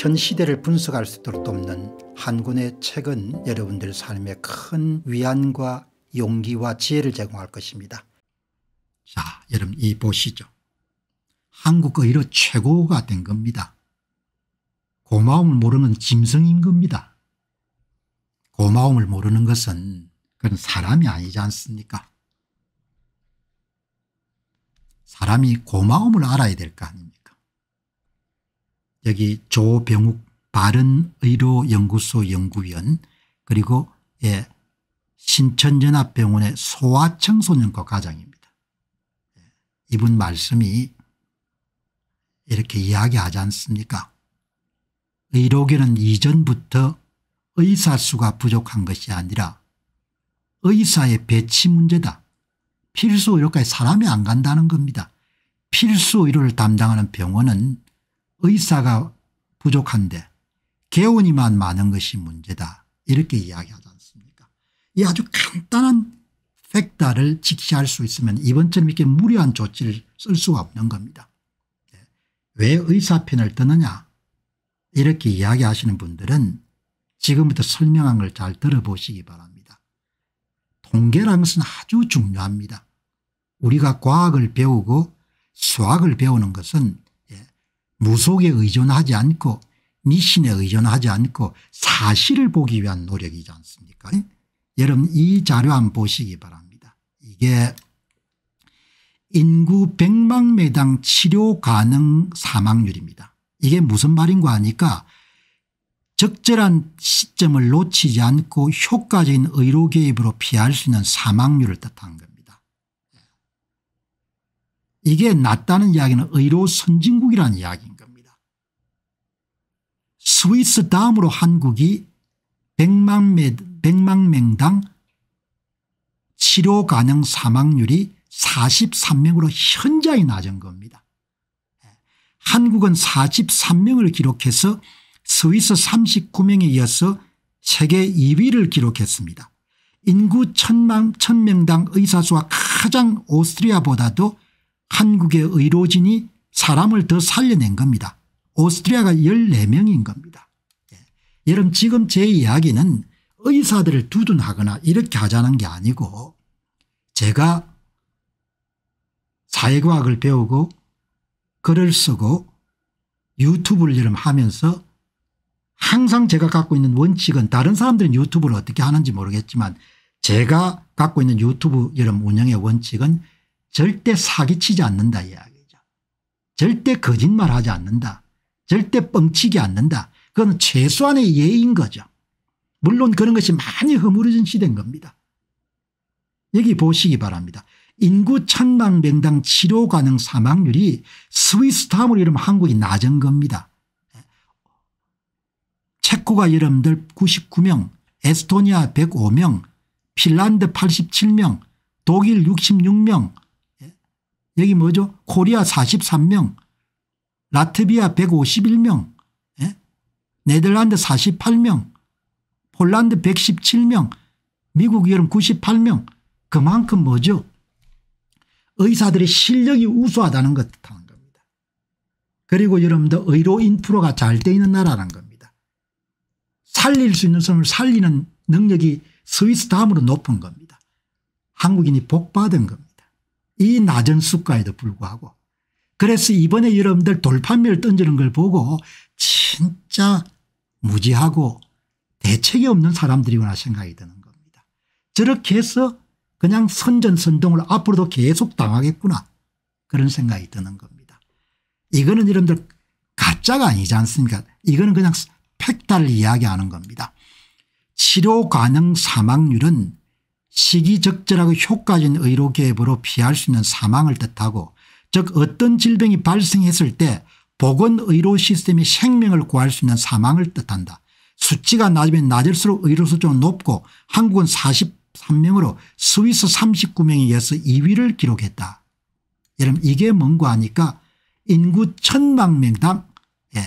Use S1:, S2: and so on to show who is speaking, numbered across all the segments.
S1: 현 시대를 분석할 수 있도록 돕는 한 권의 책은 여러분들 삶에 큰 위안과 용기와 지혜를 제공할 것입니다. 자 여러분 이 보시죠. 한국의로 최고가 된 겁니다. 고마움을 모르는 짐승인 겁니다. 고마움을 모르는 것은 그건 사람이 아니지 않습니까? 사람이 고마움을 알아야 될 거 아닙니까? 여기 조병욱 바른의료연구소 연구위원 그리고 예, 신천연합병원의 소아청소년과 과장입니다. 예, 이분 말씀이 이렇게 이야기하지 않습니까 의료계는 이전부터 의사 수가 부족한 것이 아니라 의사의 배치 문제다. 필수 의료까지 사람이 안 간다는 겁니다. 필수 의료를 담당하는 병원은 의사가 부족한데 개운이만 많은 것이 문제다 이렇게 이야기하지 않습니까 이 아주 간단한 팩다를 직시할 수 있으면 이번처럼 이렇게 무리한 조치를 쓸 수가 없는 겁니다. 네. 왜 의사편을 드느냐 이렇게 이야기하시는 분들은 지금부터 설명한 걸 잘 들어보시기 바랍니다. 통계라 것은 아주 중요합니다. 우리가 과학을 배우고 수학을 배우는 것은 무속에 의존하지 않고 미신에 의존하지 않고 사실을 보기 위한 노력이지 않습니까 예? 여러분 이 자료 한번 보시기 바랍니다. 이게 인구 100만 매당 치료 가능 사망률입니다. 이게 무슨 말인가 하니까 적절한 시점을 놓치지 않고 효과적인 의료 개입으로 피할 수 있는 사망률을 뜻하 겁니다. 예. 이게 낮다는 이야기는 의료 선진국이라는 이야기 스위스 다음으로 한국이 100만, 100만 명당 치료 가능 사망률이 43명으로 현저히 낮은 겁니다. 한국은 43명을 기록해서 스위스 39명에 이어서 세계 2위를 기록했습니다. 인구 1 0만 1명당 의사수가 가장 오스트리아보다도 한국의 의료진이 사람을 더 살려낸 겁니다. 오스트리아가 14명인 겁니다. 예. 여러분 지금 제 이야기는 의사들을 두둔하거나 이렇게 하자는 게 아니고 제가 사회과학을 배우고 글을 쓰고 유튜브를 이름 하면서 항상 제가 갖고 있는 원칙은 다른 사람들은 유튜브를 어떻게 하는지 모르겠지만 제가 갖고 있는 유튜브 이름 운영의 원칙은 절대 사기치지 않는다 이야기죠. 절대 거짓말하지 않는다. 절대 뻥치기 않는다. 그건 최소한의 예인 의 거죠. 물론 그런 것이 많이 허물어진 시대인 겁니다. 여기 보시기 바랍니다. 인구 천만 명당 치료 가능 사망률이 스위스 다음으로 이러면 한국이 낮은 겁니다. 체코가 여러분들 99명, 에스토니아 105명, 핀란드 87명, 독일 66명, 예? 여기 뭐죠? 코리아 43명, 라트비아 151명, 예? 네덜란드 48명, 폴란드 117명, 미국 여름 98명 그만큼 뭐죠? 의사들의 실력이 우수하다는 것 뜻하는 겁니다. 그리고 여러분들 의료 인프로가잘 돼 있는 나라라는 겁니다. 살릴 수 있는 사람을 살리는 능력이 스위스 다음으로 높은 겁니다. 한국인이 복받은 겁니다. 이 낮은 수가에도 불구하고 그래서 이번에 여러분들 돌판매를 던지는 걸 보고 진짜 무지하고 대책이 없는 사람들이구나 생각이 드는 겁니다. 저렇게 해서 그냥 선전선동을 앞으로도 계속 당하겠구나 그런 생각이 드는 겁니다. 이거는 여러분들 가짜가 아니지 않습니까 이거는 그냥 팩트를 이야기하는 겁니다. 치료 가능 사망률은 시기적절하고 효과적인 의료개입으로 피할 수 있는 사망을 뜻하고 즉 어떤 질병이 발생했을 때 보건의료 시스템이 생명을 구할 수 있는 사망을 뜻한다. 수치가 낮으면 낮을수록 의료 수준은 높고 한국은 43명으로 스위스 39명에 이어서 2위를 기록했다. 여러분 이게 뭔가 하니까 인구 천만 명당 예.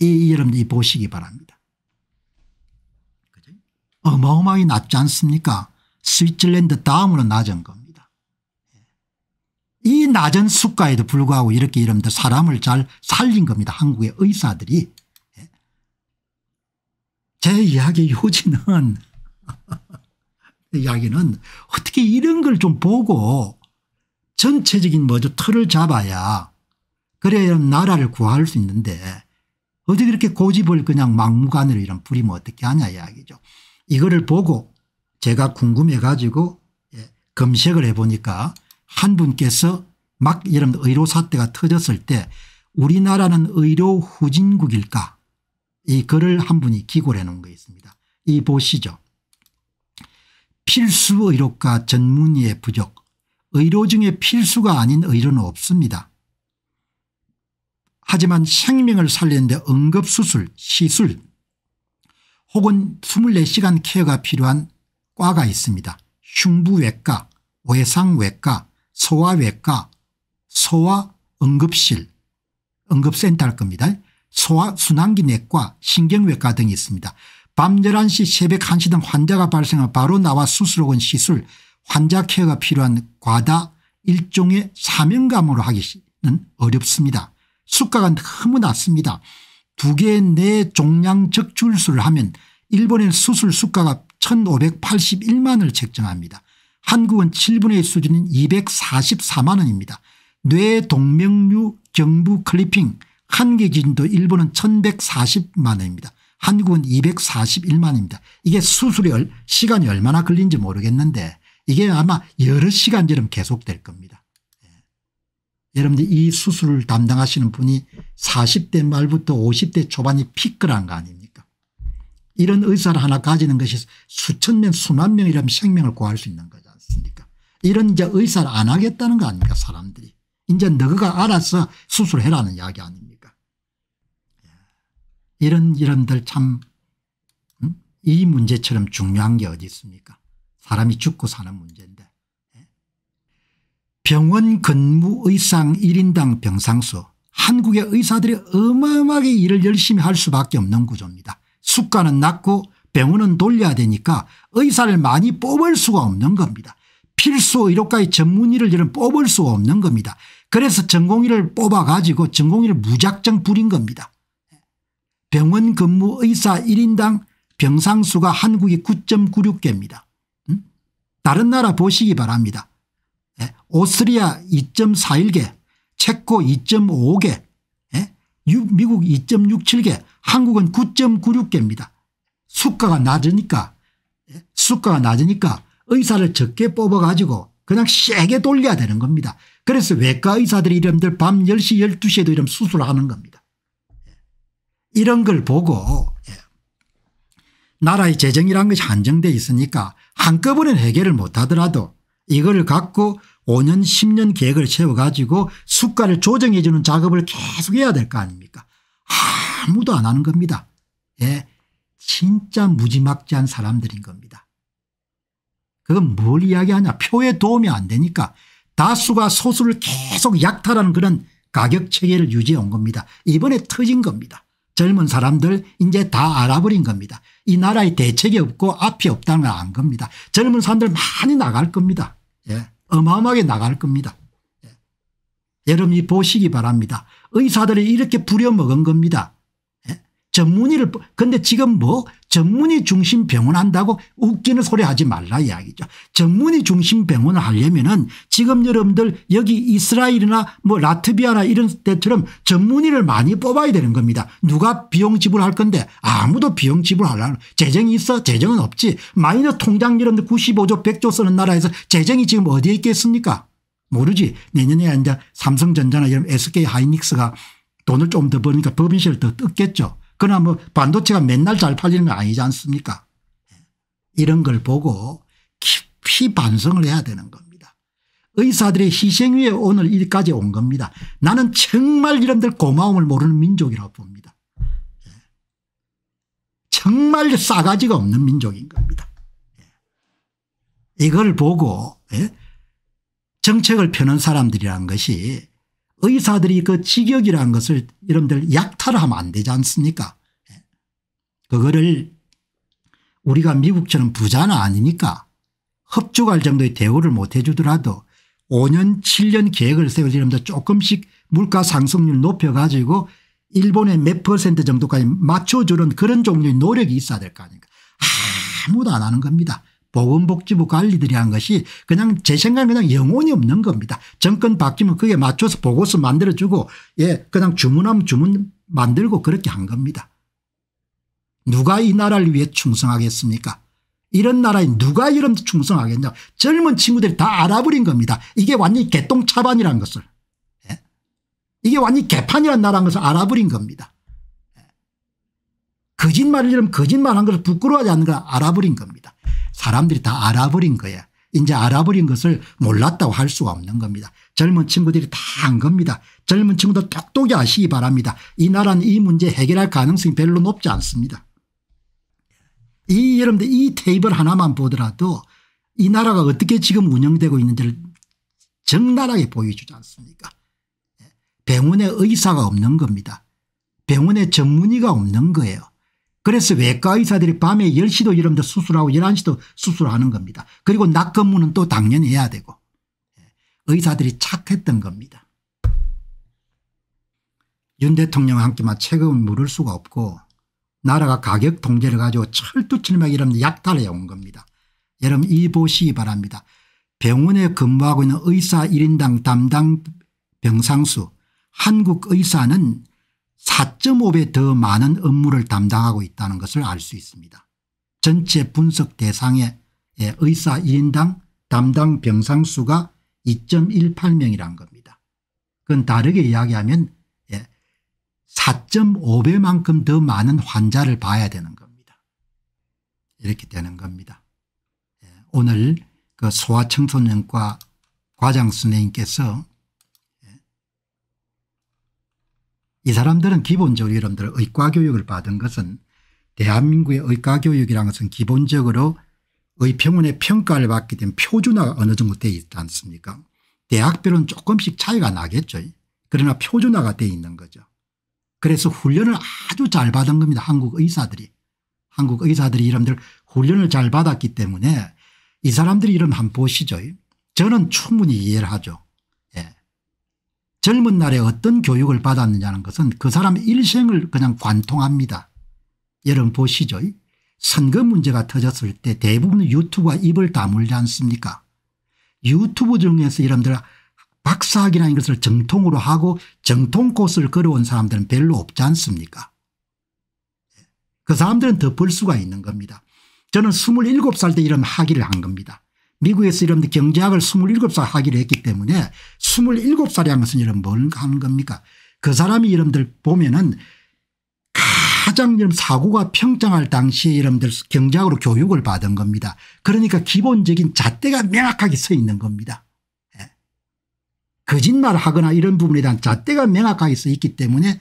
S1: 이, 이 여러분이 보시기 바랍니다. 어마어마하게 낮지 않습니까? 스위 t z e 다음으로 낮은 겁니다. 이 낮은 수가에도 불구하고 이렇게 이러면 사람을 잘 살린 겁니다. 한국의 의사들이. 예. 제 이야기 요지는 이야기는 어떻게 이런 걸 좀 보고 전체적인 뭐죠 틀을 잡아야 그래야 나라를 구할 수 있는데 어떻게 이렇게 고집을 그냥 막무가내로 이런 부리면 어떻게 하냐 이야기죠. 이거를 보고 제가 궁금해 가지고 예, 검색을 해보니까 한 분께서 막 여러분 의료 사태가 터졌을 때 우리나라는 의료 후진국일까 이 글을 한 분이 기고를 해놓은 거 있습니다. 이 보시죠. 필수 의료과 전문의의 부족 의료 중에 필수가 아닌 의료는 없습니다. 하지만 생명을 살리는데 응급수술 시술 혹은 24시간 케어가 필요한 과가 있습니다. 흉부외과 외상외과 소아 외과, 소아 응급실, 응급센터 할 겁니다. 소아 순환기 내과, 신경외과 등이 있습니다. 밤 11시 새벽 1시 등 환자가 발생한 바로 나와 수술 혹은 시술, 환자 케어가 필요한 과다 일종의 사명감으로 하기는 어렵습니다. 수가가 너무 낮습니다. 두 개의 내 네 종양 적출술을 하면 일본의 수술 수가가 1581만을 책정합니다. 한국은 7분의 1 수준인 244만 원입니다. 뇌동맥류 정부 클리핑 한계준도 일본은 1140만 원입니다. 한국은 241만 원입니다. 이게 수술이 시간이 얼마나 걸린지 모르겠는데 이게 아마 여러 시간처럼 계속될 겁니다. 예. 여러분들 이 수술을 담당하시는 분이 40대 말부터 50대 초반이 피크란 거 아닙니까 이런 의사를 하나 가지는 것이 수천 명 수만 명이라면 생명을 구할 수 있는 거죠. 않습니까 이런 이제 의사를 안 하겠다는 거 아닙니까 사람들이. 이제 너가 알아서 수술해라는 이야기 아닙니까 예. 이런 이름들 참이 음? 문제처럼 중요한 게 어디 있습니까 사람이 죽고 사는 문제인데 예. 병원 근무 의상 1인당 병상수 한국의 의사들이 어마어마하게 일을 열심히 할 수밖에 없는 구조입니다. 수가는 낮고 병원은 돌려야 되니까 의사를 많이 뽑을 수가 없는 겁니다. 필수 의료과의 전문의를 이런 뽑을 수가 없는 겁니다. 그래서 전공의를 뽑아가지고 전공의를 무작정 부린 겁니다. 병원 근무 의사 1인당 병상수가 한국이 9.96개입니다. 음? 다른 나라 보시기 바랍니다. 예? 오스트리아 2.41개 체코 2 5개 예? 미국 2.67개 한국은 9.96개입니다. 수가가 낮으니까 수가가 낮으니까 의사를 적게 뽑아가지고 그냥 세게 돌려야 되는 겁니다. 그래서 외과 의사들이 이름들 밤 10시 12시에도 이런 수술하는 겁니다. 예. 이런 걸 보고 예. 나라의 재정이라 것이 한정돼 있으니까 한꺼번에 해결을 못하더라도 이걸 갖고 5년 10년 계획을 세워가지고 수가를 조정해 주는 작업을 계속해야 될 거 아닙니까 아무도 안 하는 겁니다. 예, 진짜 무지막지한 사람들인 겁니다. 그건 뭘 이야기하냐 표에 도움이 안 되니까 다수가 소수를 계속 약탈하는 그런 가격체계를 유지해 온 겁니다. 이번에 터진 겁니다. 젊은 사람들 이제 다 알아버린 겁니다. 이 나라에 대책이 없고 앞이 없다는 걸 안 겁니다. 젊은 사람들 많이 나갈 겁니다. 예. 어마어마하게 나갈 겁니다. 예. 여러분이 보시기 바랍니다. 의사들이 이렇게 부려먹은 겁니다. 전문의를 근데 지금 뭐 전문의 중심 병원한다고 웃기는 소리 하지 말라 이야기죠. 전문의 중심 병원을 하려면은 지금 여러분들 여기 이스라엘이나 뭐 라트비아나 이런 데처럼 전문의를 많이 뽑아야 되는 겁니다. 누가 비용 지불할 건데 아무도 비용 지불하려는 재정이 있어 재정은 없지 마이너 통장 여러분들 95조 100조 쓰는 나라에서 재정이 지금 어디에 있겠습니까? 모르지 내년에 이제 삼성전자나 이런 SK 하이닉스가 돈을 좀 더 버니까 법인실을더 뜯겠죠. 그러나 뭐 반도체가 맨날 잘 팔리는 건 아니지 않습니까 예. 이런 걸 보고 깊이 반성을 해야 되는 겁니다. 의사들의 희생 위에 오늘 일까지 온 겁니다. 나는 정말 이런들 고마움을 모르는 민족이라고 봅니다. 예. 정말 싸가지가 없는 민족인 겁니다. 예. 이걸 보고 정책을 펴는 사람들이란 것이 의사들이 그 직역이라는 것을 여러분들 약탈하면 안 되지 않습니까 예. 그거를 우리가 미국처럼 부자는 아니니까 흡족할 정도의 대우를 못 해주더라도 5년 7년 계획을 세워서 여러분들 조금씩 물가 상승률 높여가지고 일본의 몇 퍼센트 정도까지 맞춰주는 그런 종류의 노력이 있어야 될 거 아닙니까 아무도 안 하는 겁니다. 보건복지부 관리들이 한 것이 그냥 제 생각엔 그냥 영혼이 없는 겁니다. 정권 바뀌면 그게 맞춰서 보고서 만들어주고 예 그냥 주문하면 주문 만들고 그렇게 한 겁니다. 누가 이 나라를 위해 충성하겠습니까 이런 나라에 누가 이런 충성하겠냐 젊은 친구들이 다 알아버린 겁니다. 이게 완전히 개똥차반이라는 것을 예? 이게 완전히 개판이라는 나라는 것을 알아버린 겁니다. 예? 거짓말을 이러면 거짓말한 것을 부끄러워하지 않는 걸 알아버린 겁니다. 사람들이 다 알아버린 거예요. 이제 알아버린 것을 몰랐다고 할 수가 없는 겁니다. 젊은 친구들이 다 한 겁니다. 젊은 친구들 똑똑히 아시기 바랍니다. 이 나라는 이 문제 해결할 가능성이 별로 높지 않습니다. 이 여러분들 이 테이블 하나만 보더라도 이 나라가 어떻게 지금 운영되고 있는지를 적나라하게 보여주지 않습니까 예. 병원에 의사가 없는 겁니다. 병원에 전문의가 없는 거예요. 그래서 외과 의사들이 밤에 10시도 여러분들 수술하고 11시도 수술하는 겁니다. 그리고 낙 근무는 또 당연히 해야 되고 예, 의사들이 착했던 겁니다. 윤 대통령과 함께만 책임을 물을 수가 없고 나라가 가격 통제를 가지고 철두철미하게 여러분 약탈해 온 겁니다. 여러분 이 보시기 바랍니다. 병원에 근무하고 있는 의사 1인당 담당 병상수 한국의사는 4.5배 더 많은 업무를 담당하고 있다는 것을 알 수 있습니다. 전체 분석 대상의 예, 의사 2인당 담당 병상 수가 2.18명이란 겁니다. 그건 다르게 이야기하면 4.5배만큼 예, 더 많은 환자를 봐야 되는 겁니다. 이렇게 되는 겁니다. 예, 오늘 그 소아청소년과 과장 선생님께서 이 사람들은 기본적으로 여러분들 의과교육을 받은 것은 대한민국의 의과교육이라는 것은 기본적으로 의평원의 평가를 받게 된 표준화가 어느 정도 되어 있지 않습니까 대학별은 조금씩 차이가 나겠죠. 그러나 표준화가 되어 있는 거죠. 그래서 훈련을 아주 잘 받은 겁니다. 한국 의사들이. 한국 의사들이 이름들 훈련을 잘 받았기 때문에 이 사람들이 이름 한번 보시죠. 저는 충분히 이해를 하죠. 젊은 날에 어떤 교육을 받았느냐는 것은 그 사람의 일생을 그냥 관통합니다. 여러분 보시죠. 선거 문제가 터졌을 때 대부분 유튜브와 입을 다물지 않습니까 유튜브 중에서 여러분들 박사학이라는 것을 정통으로 하고 정통 꽃을 걸어온 사람들은 별로 없지 않습니까 그 사람들은 덮을 수가 있는 겁니다. 저는 27살 때 이런 학위를 한 겁니다. 미국에서 여러분들 경제학을 27살 하기로 했기 때문에 2 7살이라 것은 이런 뭔가 하는 겁니까 그 사람이 여러분들 보면은 가장 이런 사고가 평정할 당시에 여러분들 경제학으로 교육을 받은 겁니다. 그러니까 기본적인 잣대가 명확하게 서 있는 겁니다. 예. 거짓말 하거나 이런 부분에 대한 잣대가 명확하게 서 있기 때문에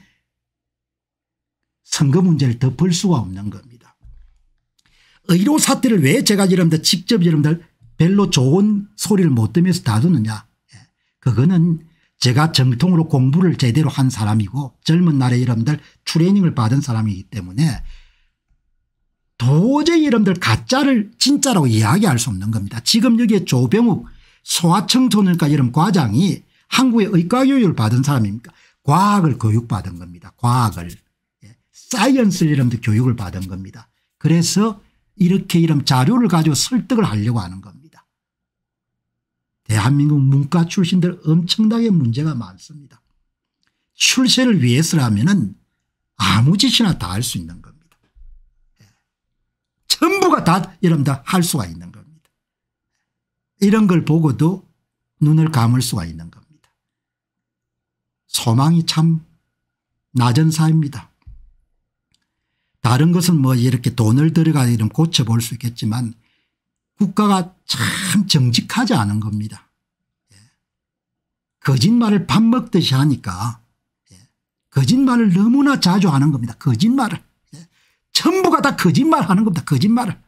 S1: 선거 문제를 덮을 수가 없는 겁니다. 의료 사태를 왜 제가 여러분들 직접 여러분들 별로 좋은 소리를 못 들면서 다루느냐 예. 그거는 제가 정통으로 공부를 제대로 한 사람이고 젊은 날에 여러분들 트레이닝을 받은 사람이기 때문에 도저히 여러분들 가짜를 진짜라고 이야기할 수 없는 겁니다. 지금 여기에 조병욱 소아청소년과 이러 과장이 한국의 의과교육을 받은 사람입니까 과학을 교육받은 겁니다. 과학을 예. 사이언스를 여러분들 교육을 받은 겁니다. 그래서 이렇게 이런 자료를 가지고 설득을 하려고 하는 겁니다. 대한민국 문과 출신들 엄청나게 문제가 많습니다. 출세를 위해서라면 아무 짓이나 다 할 수 있는 겁니다. 예. 전부가 다 여러분 다할 수가 있는 겁니다. 이런 걸 보고도 눈을 감을 수가 있는 겁니다. 소망이 참 낮은 사입니다. 다른 것은 뭐 이렇게 돈을 들여가 이런 고쳐볼 수 있겠지만 국가가 참 정직하지 않은 겁니다. 예. 거짓말을 밥 먹듯이 하니까 예. 거짓말을 너무나 자주 하는 겁니다. 거짓말을. 예. 전부가 다 거짓말 하는 겁니다. 거짓말을.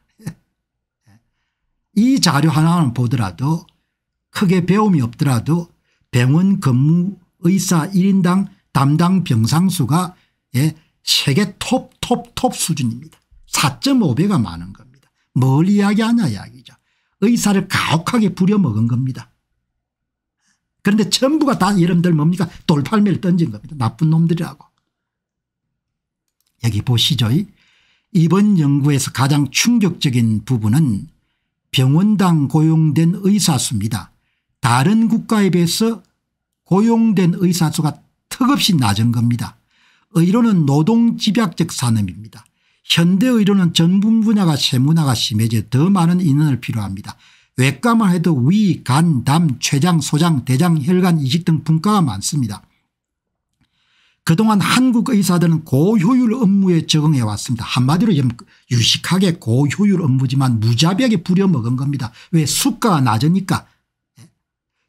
S1: 이 자료 하나는 보더라도 크게 배움이 없더라도 병원 근무 의사 1인당 담당 병상수가 세계 톱톱톱 수준입니다. 4.5배가 많은 겁니다. 뭘 이야기하냐 이야기죠. 의사를 가혹하게 부려먹은 겁니다. 그런데 전부가 다 여러분들 뭡니까 돌팔매를 던진 겁니다. 나쁜 놈들이라고. 여기 보시죠. 이번 연구에서 가장 충격적인 부분은 병원당 고용된 의사 수입니다. 다른 국가에 비해서 고용된 의사 수가 턱없이 낮은 겁니다. 의료는 노동집약적 산업입니다. 현대의료는 전 분야가 세문화가 심해져 더 많은 인원을 필요합니다. 외과만 해도 위, 간, 담, 췌장, 소장, 대장, 혈관, 이식 등 분과가 많습니다. 그동안 한국 의사들은 고효율 업무에 적응해 왔습니다. 한마디로 유식하게 고효율 업무지만 무자비하게 부려먹은 겁니다. 왜 수가가 낮으니까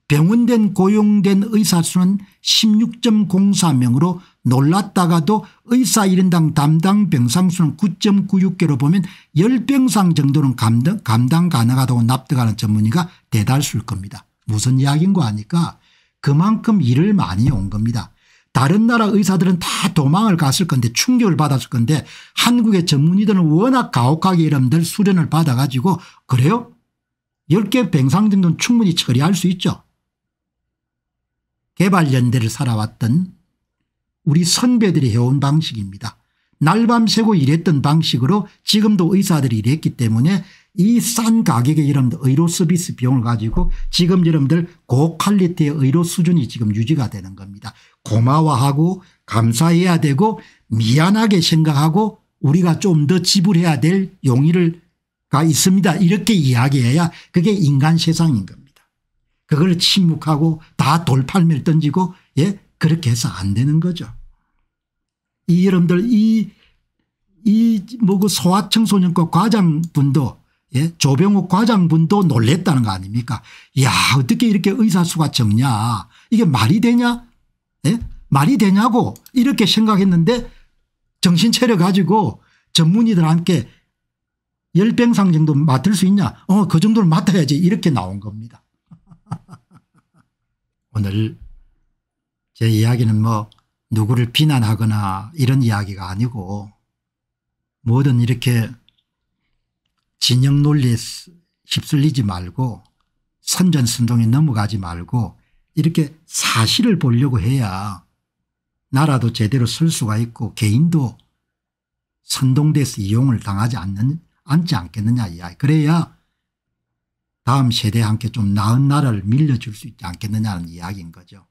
S1: 병원된 고용된 의사 수는 16.04명으로 놀랐다가도 의사 1인당 담당 병상수는 9.96개로 보면 10병상 정도는 감당, 감당 가능하다고 납득하는 전문의가 대다수일 겁니다. 무슨 이야기인 고하니까 그만큼 일을 많이 온 겁니다. 다른 나라 의사들은 다 도망을 갔을 건데 충격을 받았을 건데 한국의 전문의들은 워낙 가혹하게 이름들 수련을 받아 가지고 그래요? 10개 병상 정도는 충분히 처리할 수 있죠. 개발연대를 살아왔던 우리 선배들이 해온 방식입니다. 날밤 새고 일했던 방식으로 지금도 의사들이 일했기 때문에 이 싼 가격의 여러분들 의료 서비스 비용을 가지고 지금 여러분들 고퀄리티의 의료 수준이 지금 유지가 되는 겁니다. 고마워하고 감사해야 되고 미안하게 생각하고 우리가 좀 더 지불해야 될 용의를 가 있습니다. 이렇게 이야기해야 그게 인간 세상인 겁니다. 그걸 침묵하고 다 돌팔매를 던지고 예 그렇게 해서 안 되는 거죠. 이 여러분들 이, 이 뭐고 소아청소년과 과장분도 예? 조병욱 과장분도 놀랬다는 거 아닙니까 야 어떻게 이렇게 의사수가 적냐 이게 말이 되냐 예? 말이 되냐고 이렇게 생각했는데 정신 차려 가지고 전문의들한테 열병상 정도 맡을 수 있냐 어그 정도를 맡아야지 이렇게 나온 겁니다. 오늘 제 이야기는 뭐 누구를 비난하거나 이런 이야기가 아니고 뭐든 이렇게 진영 논리에 휩쓸리지 말고 선전선동에 넘어가지 말고 이렇게 사실을 보려고 해야 나라도 제대로 쓸 수가 있고 개인도 선동돼서 이용을 당하지 않는, 않지 않겠느냐 이야 그래야 다음 세대에 함께 좀 나은 나라를 밀려줄 수 있지 않겠느냐는 이야기인 거죠.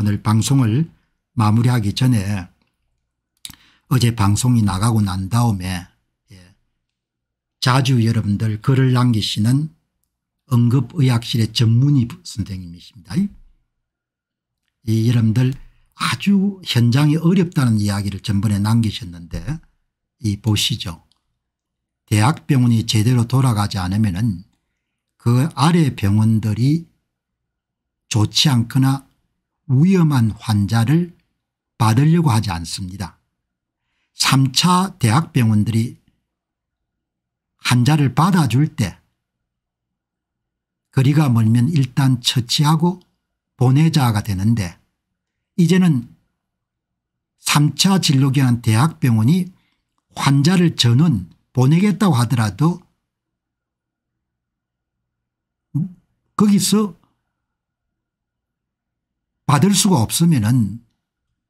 S1: 오늘 방송을 마무리하기 전에 어제 방송이 나가고 난 다음에 예, 자주 여러분들 글을 남기시는 응급의학실의 전문의 선생님이십니다. 이 여러분들 아주 현장이 어렵다는 이야기를 전번에 남기셨는데 이 보시죠. 대학병원이 제대로 돌아가지 않으면 그 아래 병원들이 좋지 않거나 위험한 환자를 받으려고 하지 않습니다. 3차 대학병원들이 환자를 받아줄 때 거리가 멀면 일단 처치하고 보내자가 되는데 이제는 3차 진로기한 대학병원이 환자를 전원 보내겠다고 하더라도 거기서 받을 수가 없으면은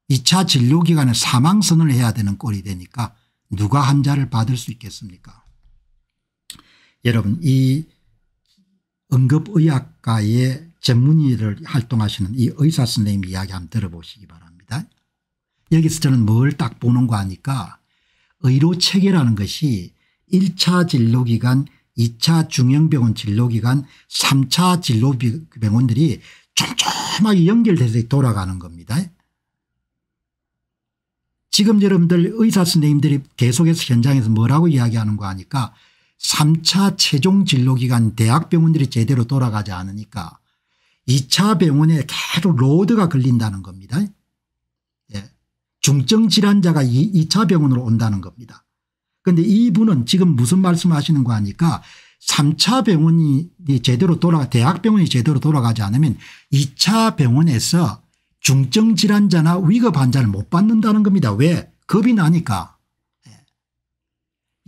S1: 2차 진료기관에 사망선을 해야 되는 꼴이 되니까 누가 환자를 받을 수 있겠습니까 여러분 이 응급의학과의 전문의를 활동하시는 이 의사 선생님 이야기 한번 들어보시기 바랍니다. 여기서 저는 뭘 딱 보는 거 하니까 의료체계라는 것이 1차 진료기간 2차 중형병원 진료기간 3차 진료병원들이 촘촘하게 연결돼서 돌아가는 겁니다. 지금 여러분들 의사 선생님들이 계속해서 현장에서 뭐라고 이야기하는 거 하니까 3차 최종 진료기간 대학병원들이 제대로 돌아가지 않으니까 2차 병원에 계속 로드가 걸린다는 겁니다. 예. 중증 질환자가 2, 차 병원으로 온다는 겁니다. 그런데 이분은 지금 무슨 말씀하시는 거 하니까 3차 병원이 제대로 돌아 가 대학병원이 제대로 돌아가지 않으면 2차 병원에서 중증 질환자나 위급 환자를 못 받는다는 겁니다. 왜? 겁이 나니까.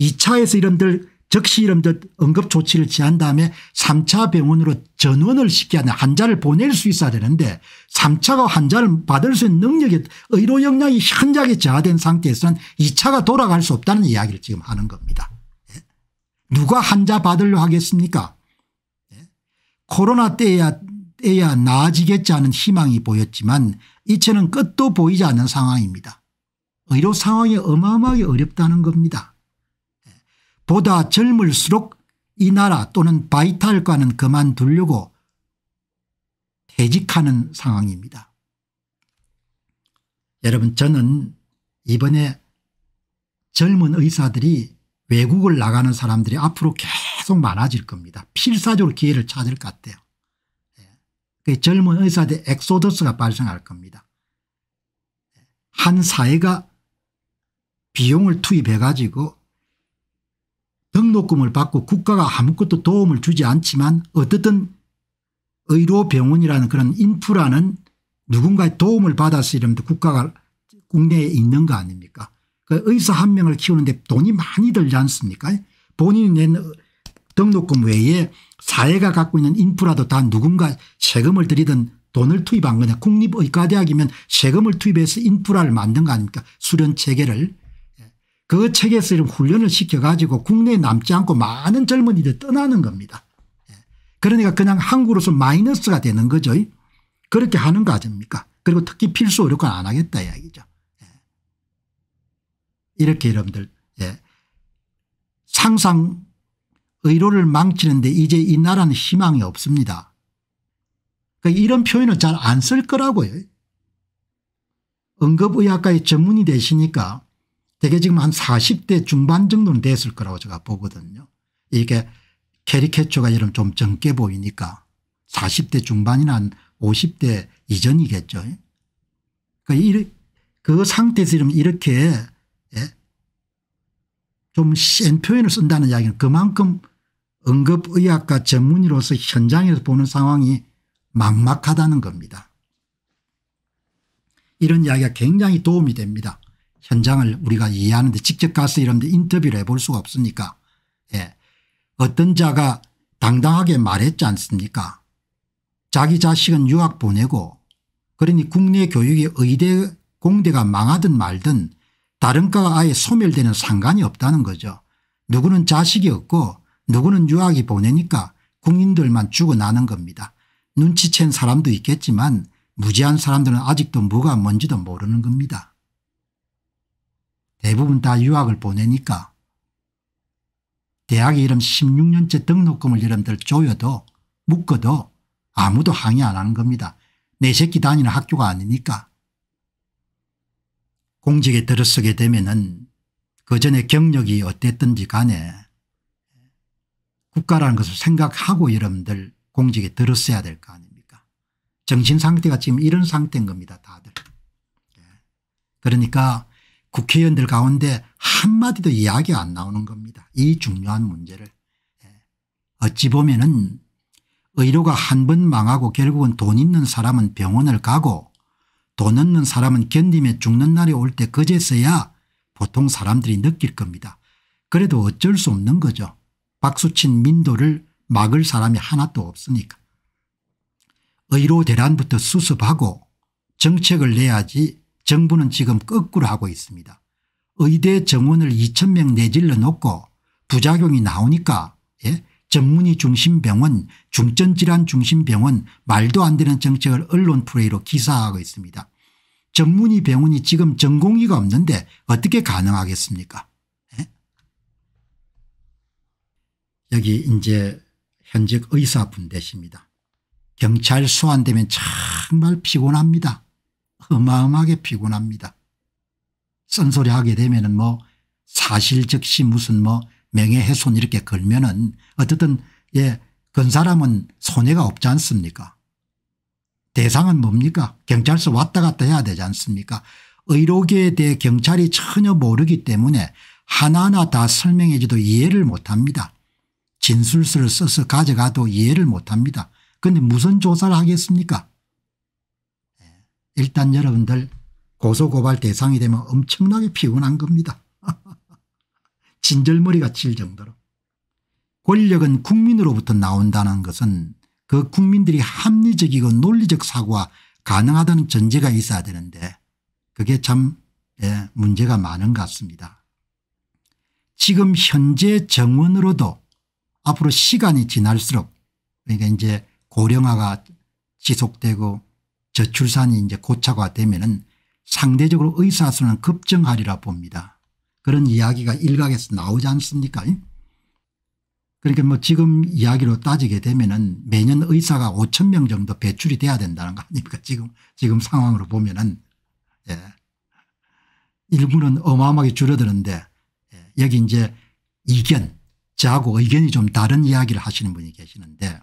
S1: 2차에서 예. 이런들 즉시 이런들 응급조치를 취한 다음에 3차 병원으로 전원을 시켜야 하는 환자를 보낼 수 있어야 되는데 3차가 환자를 받을 수 있는 능력이 의료 역량이 현저하게 저하된 상태에서는 2차가 돌아갈 수 없다는 이야기를 지금 하는 겁니다. 누가 환자 받으려 하겠습니까 예? 코로나 때야 때야 나아지겠지 않은 희망이 보였지만 이체는 끝도 보이지 않는 상황입니다. 의료 상황이 어마어마하게 어렵다는 겁니다. 예? 보다 젊을수록 이 나라 또는 바이탈과는 그만두려고 퇴직하는 상황입니다. 여러분 저는 이번에 젊은 의사들이 외국을 나가는 사람들이 앞으로 계속 많아질 겁니다. 필사적으로 기회를 찾을 것 같아요. 예. 그 젊은 의사들 엑소더스가 발생할 겁니다. 예. 한 사회가 비용을 투입해 가지고 등록금을 받고 국가가 아무것도 도움을 주지 않지만 어떻든 의료병원이라는 그런 인프라는 누군가의 도움을 받아서 이러면 국가가 국내에 있는 거 아닙니까 그 의사 한 명을 키우는데 돈이 많이 들지 않습니까 본인이 낸 등록금 외에 사회가 갖고 있는 인프라도 다 누군가 세금을 들이든 돈을 투입한 거냐 국립의과대학이면 세금을 투입해서 인프라를 만든 거 아닙니까 수련체계를 그 체계에서 이런 훈련을 시켜가지고 국내에 남지 않고 많은 젊은이들 떠나는 겁니다. 그러니까 그냥 한국으로서 마이너스가 되는 거죠. 그렇게 하는 거 아닙니까 그리고 특히 필수 의료권 안 하겠다 이야기죠. 이렇게 여러분들 예. 상상 의로를 망치는데 이제 이 나라는 희망이 없습니다. 그러니까 이런 표현은 잘 안 쓸 거라고요. 응급의학과의 전문이 되시니까 대개 지금 한 40대 중반 정도는 됐을 거라고 제가 보거든요. 이게 캐리케처가 여러좀 젊게 보이니까 40대 중반이나 한 50대 이전이겠죠. 그러니까 그 상태에서 이렇게 좀센 표현을 쓴다는 이야기는 그만큼 응급의학과 전문의로서 현장에서 보는 상황이 막막하다는 겁니다. 이런 이야기가 굉장히 도움이 됩니다. 현장을 우리가 이해하는데 직접 가서 이런 데 인터뷰를 해볼 수가 없으니까 예. 어떤 자가 당당하게 말했지 않습니까 자기 자식은 유학 보내고 그러니 국내 교육의 의대 공대가 망하든 말든 다른 거가 아예 소멸되는 상관이 없다는 거죠. 누구는 자식이 없고 누구는 유학이 보내니까 국민들만 죽어나는 겁니다. 눈치챈 사람도 있겠지만 무지한 사람들은 아직도 뭐가 뭔지도 모르는 겁니다. 대부분 다 유학을 보내니까 대학에 이름 16년째 등록금을 여러분들 조여도 묶어도 아무도 항의 안 하는 겁니다. 내 새끼 다니는 학교가 아니니까. 공직에 들어서게 되면은 그 전에 경력이 어땠든지 간에 국가라는 것을 생각하고 여러분들 공직에 들었어야 될 거 아닙니까 정신 상태가 지금 이런 상태인 겁니다 다들 예. 그러니까 국회의원들 가운데 한마디도 이야기 안 나오는 겁니다 이 중요한 문제를 예. 어찌 보면은 의료가 한 번 망하고 결국은 돈 있는 사람은 병원을 가고 돈 없는 사람은 견디며 죽는 날이 올 때 그제서야 보통 사람들이 느낄 겁니다. 그래도 어쩔 수 없는 거죠. 박수친 민도를 막을 사람이 하나도 없으니까. 의료 대란부터 수습하고 정책을 내야지 정부는 지금 거꾸로 하고 있습니다. 의대 정원을 2천명 내질러 놓고 부작용이 나오니까 예? 전문의 중심 병원 중전질환 중심 병원 말도 안 되는 정책을 언론 프레이로 기사하고 있습니다. 전문의 병원이 지금 전공의가 없는데 어떻게 가능하겠습니까 네? 여기 이제 현직 의사분 되십니다. 경찰 소환되면 정말 피곤합니다. 어마어마하게 피곤합니다. 쓴소리 하게 되면 뭐사실즉시 무슨 뭐 명예훼손 이렇게 걸면은 어쨌든 예, 건 사람은 손해가 없지 않습니까 대상은 뭡니까 경찰서 왔다 갔다 해야 되지 않습니까 의료계에 대해 경찰이 전혀 모르기 때문에 하나하나 다 설명해줘도 이해를 못합니다. 진술서를 써서 가져가도 이해를 못합니다. 그런데 무슨 조사를 하겠습니까 예, 일단 여러분들 고소고발 대상이 되면 엄청나게 피곤한 겁니다. 진절머리가 칠 정도로 권력은 국민으로부터 나온다는 것은 그 국민들이 합리적이고 논리적 사고가 가능하다는 전제가 있어야 되는데 그게 참 예, 문제가 많은 것 같습니다. 지금 현재 정원으로도 앞으로 시간이 지날수록 그러니까 이제 고령화가 지속되고 저출산이 이제 고차가 되면은 상대적으로 의사수는 급증하리라 봅니다. 그런 이야기가 일각에서 나오지 않습니까? 그러니까 뭐 지금 이야기로 따지게 되면은 매년 의사가 5천 명 정도 배출이 돼야 된다는 거 아닙니까? 지금 지금 상황으로 보면은 예. 일부는 어마어마하게 줄어드는데 예. 여기 이제 이견 저하고 의견이 좀 다른 이야기를 하시는 분이 계시는데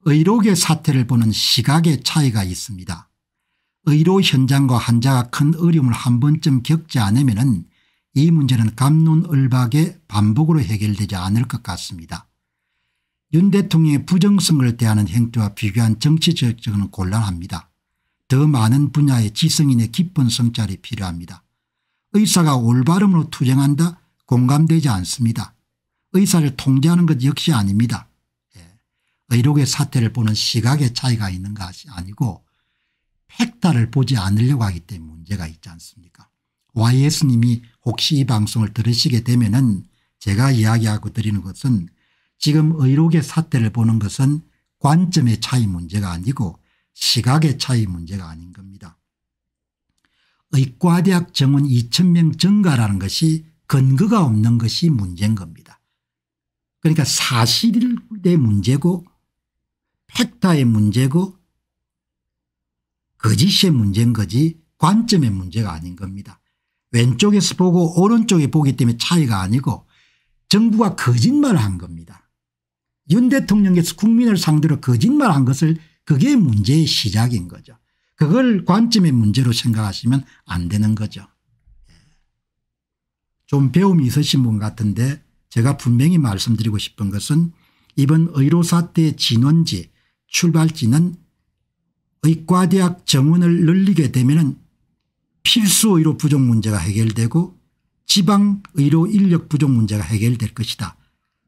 S1: 의료계 사태를 보는 시각의 차이가 있습니다. 의료 현장과 환자가 큰 어려움을 한 번쯤 겪지 않으면 이 문제는 감론을박의 반복으로 해결되지 않을 것 같습니다. 윤 대통령의 부정성을 대하는 행태와 비교한 정치적 적은 곤란합니다. 더 많은 분야의 지성인의 깊은 성찰이 필요합니다. 의사가 올바름으로 투쟁한다 공감되지 않습니다. 의사를 통제하는 것 역시 아닙니다. 예. 의료계 사태를 보는 시각의 차이가 있는 것이 아니고 팩타를 보지 않으려고 하기 때문에 문제가 있지 않습니까 YS님이 혹시 이 방송을 들으시게 되면 은 제가 이야기하고 드리는 것은 지금 의료계 사태를 보는 것은 관점의 차이 문제가 아니고 시각의 차이 문제가 아닌 겁니다. 의과대학 정원 2천명 증가라는 것이 근거가 없는 것이 문제인 겁니다. 그러니까 사실의 문제고 팩타의 문제고 거짓의 문제인 거지 관점의 문제가 아닌 겁니다. 왼쪽에서 보고 오른쪽에 보기 때문에 차이가 아니고 정부가 거짓말을 한 겁니다. 윤 대통령께서 국민을 상대로 거짓말한 것을 그게 문제의 시작인 거죠. 그걸 관점의 문제로 생각하시면 안 되는 거죠. 예. 좀 배움이 있으신 분 같은데 제가 분명히 말씀드리고 싶은 것은 이번 의료사태의 진원지 출발지는 의과대학 정원을 늘리게 되면 필수 의료 부족 문제가 해결되고 지방 의료 인력 부족 문제가 해결될 것이다.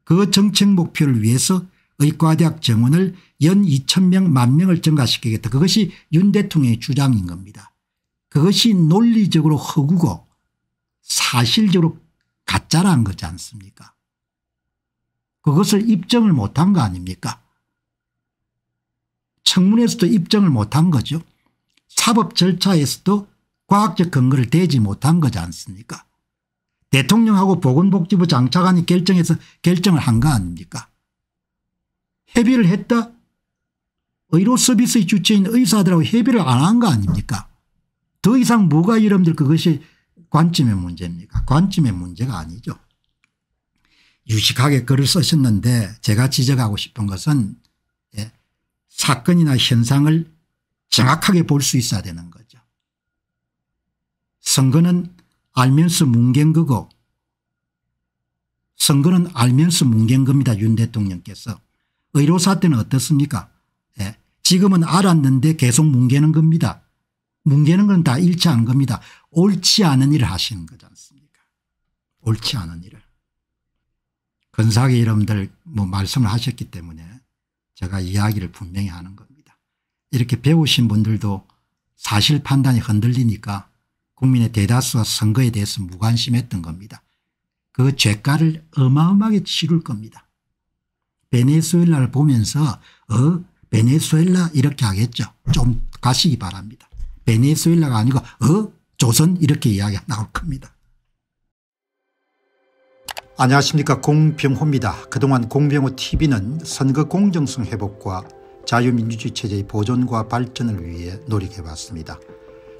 S1: 그 정책 목표를 위해서 의과대학 정원을 연 2천 명만 명을 증가시키겠다. 그것이 윤 대통령의 주장인 겁니다. 그것이 논리적으로 허구고 사실적으로 가짜라는 거지 않습니까 그것을 입증을 못한 거 아닙니까 청문회에서도 입증을 못한 거죠. 사법 절차에서도 과학적 근거를 대지 못한 거지 않습니까 대통령하고 보건복지부 장차관이 결정해서 결정을 한 거 아닙니까 협의를 했다 의료 서비스의 주체인 의사들하고 협의를 안 한 거 아닙니까 더 이상 뭐가 이름들 그것이 관점의 문제입니까 관점의 문제가 아니죠 유식하게 글을 쓰셨는데 제가 지적하고 싶은 것은 예, 사건이나 현상을 정확하게 볼 수 있어야 되는 거죠. 선거는 알면서 뭉갠 거고 선거는 알면서 뭉갠 겁니다. 윤 대통령께서. 의료사 때는 어떻습니까 예. 지금은 알았는데 계속 뭉개는 겁니다. 뭉개는 건 다 잃지 않은 겁니다. 옳지 않은 일을 하시는 거지 않습니까 옳지 않은 일을. 근사하게 여러분들 뭐 말씀을 하셨기 때문에 제가 이야기를 분명히 하는 겁니다. 이렇게 배우신 분들도 사실 판단이 흔들리니까 국민의 대다수가 선거에 대해서 무관심했던 겁니다. 그 죄가를 어마어마하게 치를 겁니다. 베네수엘라를 보면서 어 베네수엘라 이렇게 하겠죠. 좀 가시기 바랍니다. 베네수엘라가 아니고 어 조선 이렇게 이야기가 나올 겁니다. 안녕하십니까 공병호입니다. 그동안 공병호 tv는 선거 공정성 회복과 자유민주주의 체제의 보존과 발전을 위해 노력해봤습니다.